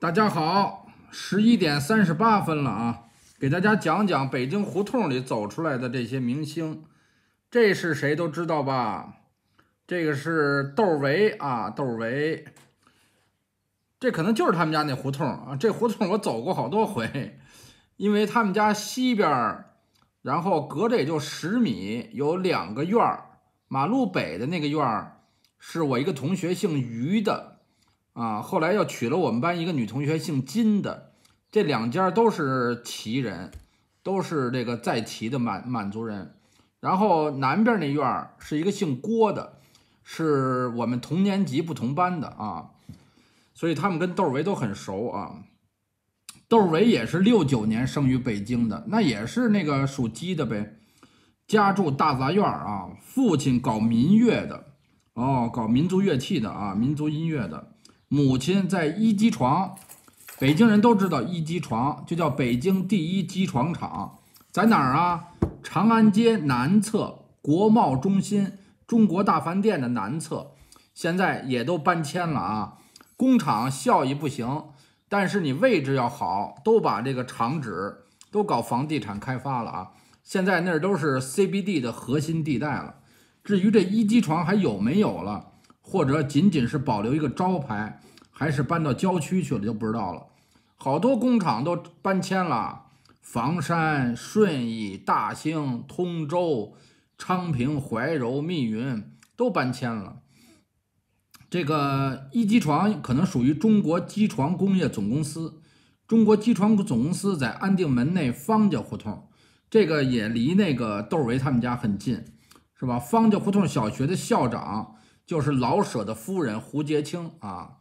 大家好，十一点三十八分了啊，给大家讲讲北京胡同里走出来的这些明星，这是谁都知道吧？这个是窦唯啊，窦唯，这可能就是他们家那胡同啊。这胡同我走过好多回，因为他们家西边，然后隔着也就十米，有两个院儿，马路北的那个院儿是我一个同学姓于的。啊，后来又娶了我们班一个女同学，姓金的。这两家都是旗人，都是这个在旗的满满族人。然后南边那院是一个姓郭的，是我们同年级不同班的啊。所以他们跟窦唯维都很熟啊。窦唯维也是六九年生于北京的，那也是那个属鸡的呗。家住大杂院啊，父亲搞民乐的，哦，搞民族乐器的啊，民族音乐的。母亲在一机床，北京人都知道一机床就叫北京第一机床厂，在哪儿啊？长安街南侧，国贸中心、中国大饭店的南侧，现在也都搬迁了啊。工厂效益不行，但是你位置要好，都把这个厂址都搞房地产开发了啊。现在那儿都是 CBD 的核心地带了。至于这一机床还有没有了？或者仅仅是保留一个招牌，还是搬到郊区去了就不知道了。好多工厂都搬迁了，房山、顺义、大兴、通州、昌平、怀柔、密云都搬迁了。这个一机床可能属于中国机床工业总公司，中国机床总公司在安定门内方家胡同，这个也离那个窦唯他们家很近，是吧？方家胡同小学的校长。就是老舍的夫人胡洁青啊，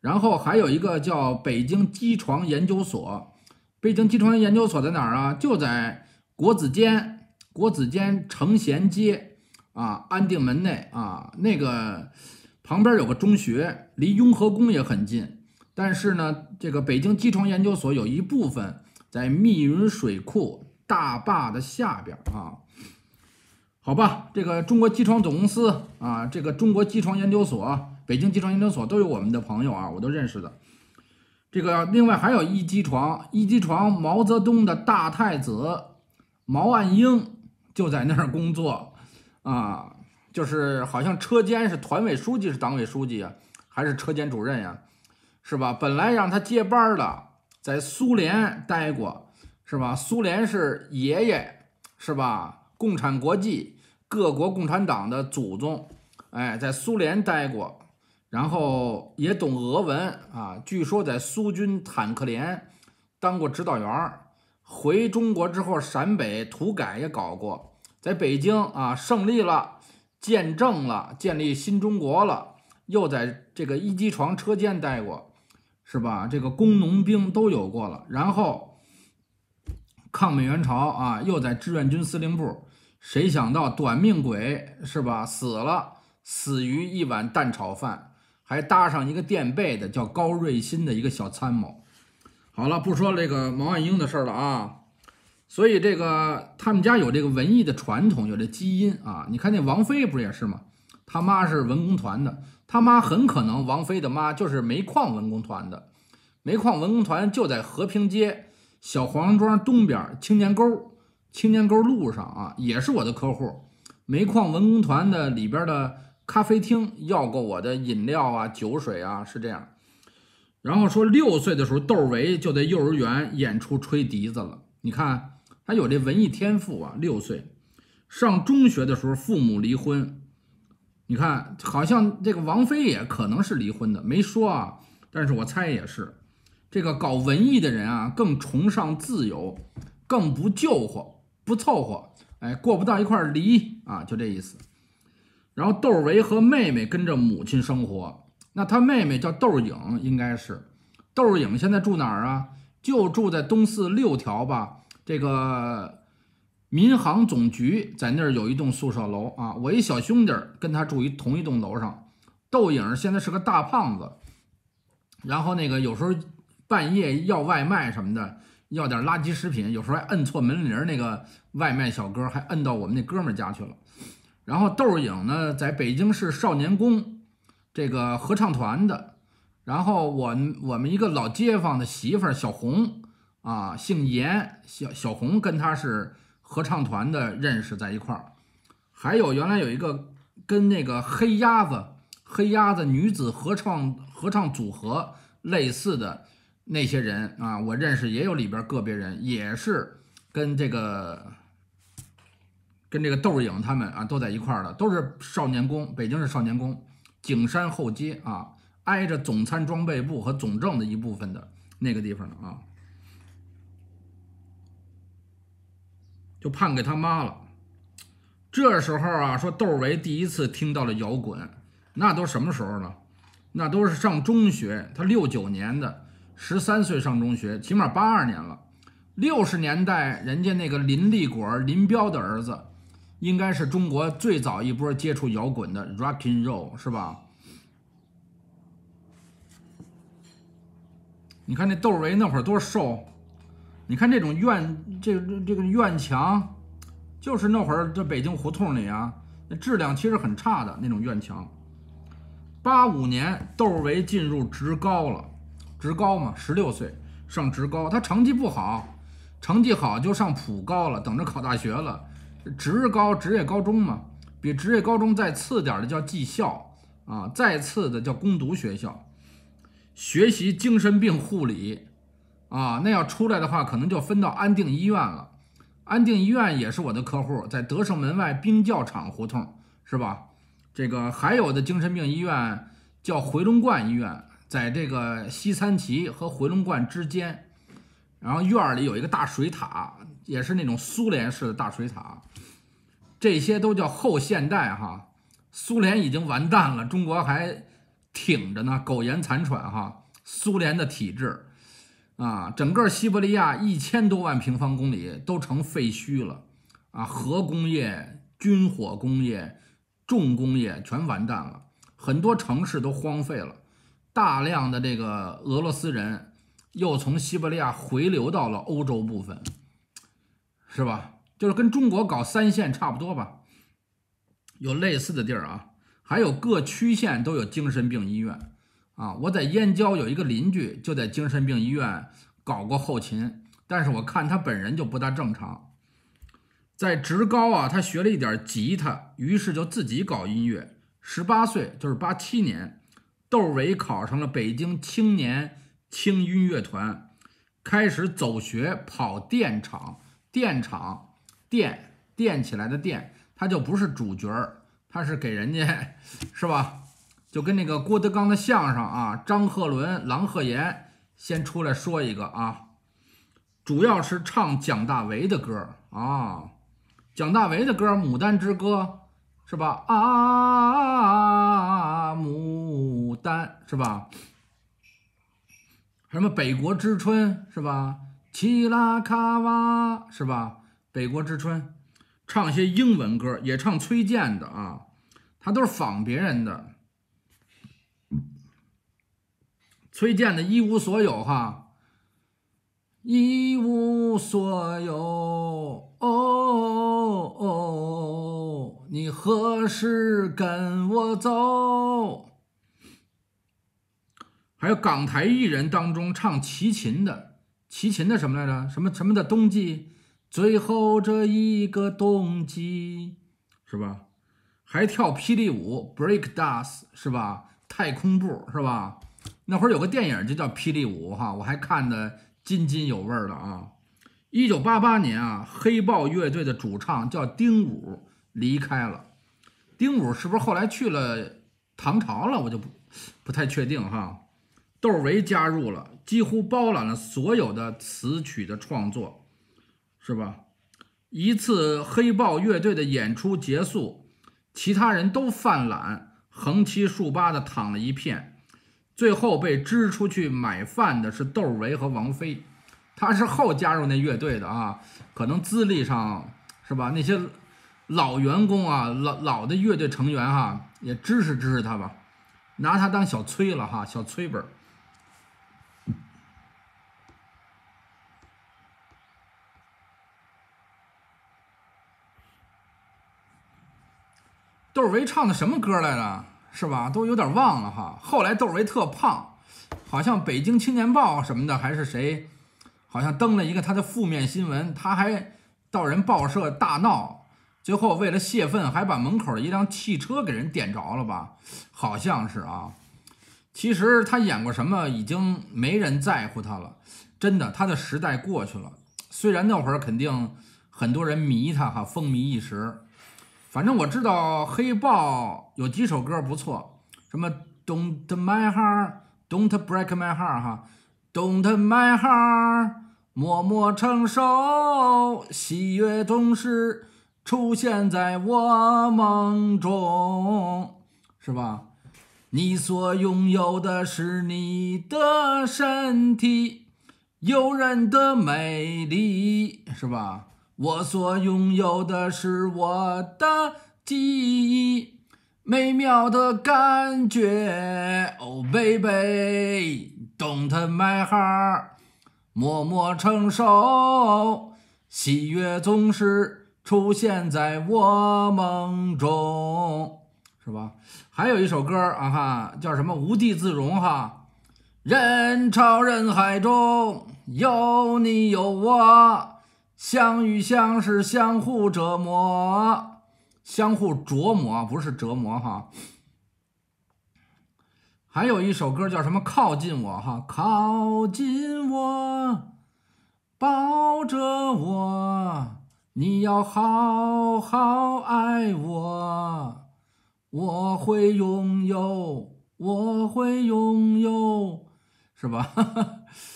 然后还有一个叫北京机床研究所。北京机床研究所在哪啊？就在国子监，国子监成贤街啊，安定门内啊，那个旁边有个中学，离雍和宫也很近。但是呢，这个北京机床研究所有一部分在密云水库大坝的下边啊。好吧，这个中国机床总公司啊，这个中国机床研究所、北京机床研究所都有我们的朋友啊，我都认识的。这个另外还有一机床，一机床毛泽东的大太子毛岸英就在那儿工作啊，就是好像车间是团委书记，是党委书记啊，还是车间主任呀，是吧？本来让他接班儿的，在苏联待过，是吧？苏联是爷爷，是吧？共产国际。各国共产党的祖宗，哎，在苏联待过，然后也懂俄文啊。据说在苏军坦克连当过指导员，回中国之后，陕北土改也搞过，在北京啊，胜利了，见证了建立新中国了，又在这个一机床车间待过，是吧？这个工农兵都有过了，然后抗美援朝啊，又在志愿军司令部。谁想到短命鬼是吧？死了，死于一碗蛋炒饭，还搭上一个垫背的叫高瑞欣的一个小参谋。好了，不说这个毛岸英的事了啊。所以这个他们家有这个文艺的传统，有这基因啊。你看那王菲不也是吗？他妈是文工团的，他妈很可能王菲的妈就是煤矿文工团的。煤矿文工团就在和平街小黄庄东边青年沟。青年沟路上啊，也是我的客户，煤矿文工团的里边的咖啡厅要过我的饮料啊、酒水啊，是这样。然后说六岁的时候，窦唯就在幼儿园演出吹笛子了，你看他有这文艺天赋啊。六岁上中学的时候，父母离婚，你看好像这个王菲也可能是离婚的，没说啊，但是我猜也是。这个搞文艺的人啊，更崇尚自由，更不救活。不凑合，哎，过不到一块儿离啊，就这意思。然后窦唯和妹妹跟着母亲生活，那他妹妹叫窦颖，应该是。窦颖现在住哪儿啊？就住在东四六条吧。这个民航总局在那儿有一栋宿舍楼啊，我一小兄弟跟他住于同一栋楼上。窦颖现在是个大胖子，然后那个有时候半夜要外卖什么的。要点垃圾食品，有时候还摁错门铃儿，那个外卖小哥还摁到我们那哥们儿家去了。然后豆影呢，在北京市少年宫这个合唱团的。然后我我们一个老街坊的媳妇儿小红啊，姓闫，小小红跟他是合唱团的认识在一块儿。还有原来有一个跟那个黑鸭子黑鸭子女子合唱合唱组合类似的。那些人啊，我认识也有里边个别人，也是跟这个跟这个窦颖他们啊都在一块儿的，都是少年宫，北京市少年宫景山后街啊，挨着总参装备部和总政的一部分的那个地方的啊，就判给他妈了。这时候啊，说窦唯第一次听到了摇滚，那都什么时候了？那都是上中学，他六九年的。十三岁上中学，起码八二年了。六十年代，人家那个林立果、林彪的儿子，应该是中国最早一波接触摇滚的 rock and roll，是吧？你看那窦唯那会儿多瘦，你看这种院，这这个院墙，就是那会儿这北京胡同里啊，那质量其实很差的那种院墙。八五年，窦唯进入职高了。职高嘛，十六岁上职高，他成绩不好，成绩好就上普高了，等着考大学了。职高、职业高中嘛，比职业高中再次点的叫技校啊，再次的叫攻读学校，学习精神病护理啊。那要出来的话，可能就分到安定医院了。安定医院也是我的客户，在德胜门外冰窖厂胡同，是吧？这个还有的精神病医院叫回龙观医院。在这个西餐旗和回龙观之间，然后院儿里有一个大水塔，也是那种苏联式的大水塔。这些都叫后现代哈。苏联已经完蛋了，中国还挺着呢，苟延残喘哈。苏联的体制啊，整个西伯利亚一千多万平方公里都成废墟了啊，核工业、军火工业、重工业全完蛋了，很多城市都荒废了。大量的这个俄罗斯人又从西伯利亚回流到了欧洲部分，是吧？就是跟中国搞三线差不多吧，有类似的地儿啊。还有各区县都有精神病医院啊。我在燕郊有一个邻居，就在精神病医院搞过后勤，但是我看他本人就不大正常。在职高啊，他学了一点吉他，于是就自己搞音乐。十八岁就是八七年。窦唯考上了北京青年轻音乐团，开始走学跑电厂，电厂电电起来的电，他就不是主角儿，他是给人家，是吧？就跟那个郭德纲的相声啊，张鹤伦、郎鹤炎先出来说一个啊，主要是唱蒋大为的歌啊，蒋大为的歌《牡丹之歌》。是吧？啊，牡丹是吧？什么北国之春是吧？齐拉卡哇是吧？北国之春，唱些英文歌，也唱崔健的啊，他都是仿别人的。崔健的《一无所有》哈，一无所有哦哦。你何时跟我走？还有港台艺人当中唱齐秦的，齐秦的什么来着？什么什么的冬季，最后这一个冬季，是吧？还跳霹雳舞，break dance，是吧？太空步，是吧？那会儿有个电影就叫霹雳舞，哈，我还看的津津有味儿的啊。一九八八年啊，黑豹乐队的主唱叫丁武。离开了，丁武是不是后来去了唐朝了？我就不不太确定哈。窦唯加入了，几乎包揽了所有的词曲的创作，是吧？一次黑豹乐队的演出结束，其他人都犯懒，横七竖八的躺了一片，最后被支出去买饭的是窦唯和王菲，他是后加入那乐队的啊，可能资历上是吧？那些。老员工啊，老老的乐队成员哈，也支持支持他吧，拿他当小崔了哈，小崔本儿。窦唯唱的什么歌来着？是吧？都有点忘了哈。后来窦唯特胖，好像《北京青年报》什么的还是谁，好像登了一个他的负面新闻，他还到人报社大闹。最后为了泄愤，还把门口的一辆汽车给人点着了吧？好像是啊。其实他演过什么，已经没人在乎他了。真的，他的时代过去了。虽然那会儿肯定很多人迷他哈，风靡一时。反正我知道黑豹有几首歌不错，什么《Don't My Heart》《Don't Break My Heart》哈，《Don't My Heart》默默承受，喜悦总是。出现在我梦中，是吧？你所拥有的是你的身体，诱人的美丽，是吧？我所拥有的是我的记忆，美妙的感觉。Oh baby，don't my heart，默默承受，喜悦总是。出现在我梦中，是吧？还有一首歌，啊哈，叫什么？无地自容，哈。人潮人海中有你有我，相遇相识相互折磨，相互琢磨，不是折磨，哈。还有一首歌叫什么？靠近我，哈，靠近我，抱着我。你要好好爱我，我会拥有，我会拥有，是吧？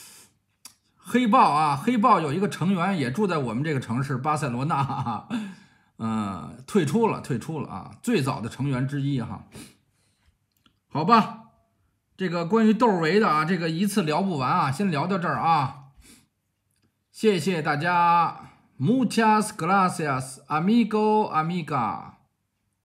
黑豹啊，黑豹有一个成员也住在我们这个城市巴塞罗那，嗯，退出了，退出了啊。最早的成员之一哈，好吧，这个关于窦唯的啊，这个一次聊不完啊，先聊到这儿啊，谢谢大家。Muchas gracias, amigo, amiga.